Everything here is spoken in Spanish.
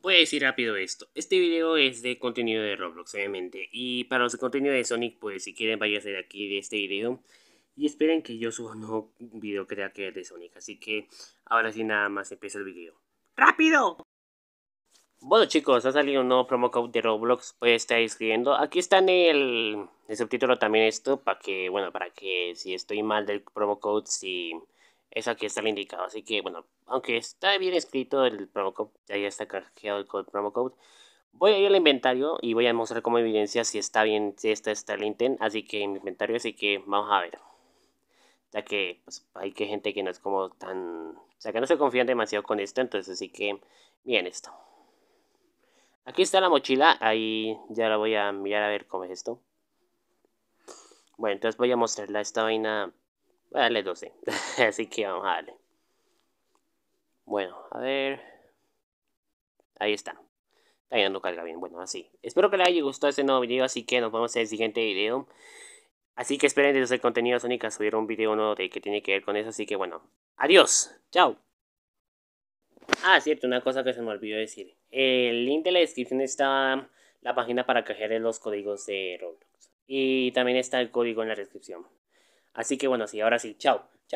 Voy a decir rápido esto. Este video es de contenido de Roblox, obviamente. Y para los de contenido de Sonic, pues si quieren vayan a de aquí de este video. Y esperen que yo suba un nuevo video que que de Sonic. Así que ahora sí nada más empieza el video. ¡Rápido! Bueno chicos, ha salido un nuevo promo code de Roblox, pues estar escribiendo. Aquí está en el, subtítulo también esto, para que, bueno, para que si estoy mal del promo code, si es aquí está el indicado. Así que bueno, aunque está bien escrito el promo code, ya está cargado el promo code. Voy a ir al inventario y voy a mostrar como evidencia si está bien, si está, está el intent. Así que en mi inventario, así que vamos a ver. Ya que pues, hay que gente que no es como tan... O sea, que no se confían demasiado con esto, entonces así que bien esto. Aquí está la mochila, ahí ya la voy a mirar a ver cómo es esto. Bueno, entonces voy a mostrarla esta vaina Voy a darle 12. Así que vamos a darle. Bueno, a ver. Ahí está. está no carga bien. Bueno, así. Espero que les haya gustado este nuevo video. Así que nos vemos en el siguiente video. Así que esperen de el contenido Sónica Sonic un video nuevo de que tiene que ver con eso. Así que bueno. Adiós. Chao. Ah, cierto, una cosa que se me olvidó decir. El link de la descripción está la página para coger los códigos de Roblox. Y también está el código en la descripción. Así que bueno, sí, ahora sí, chao.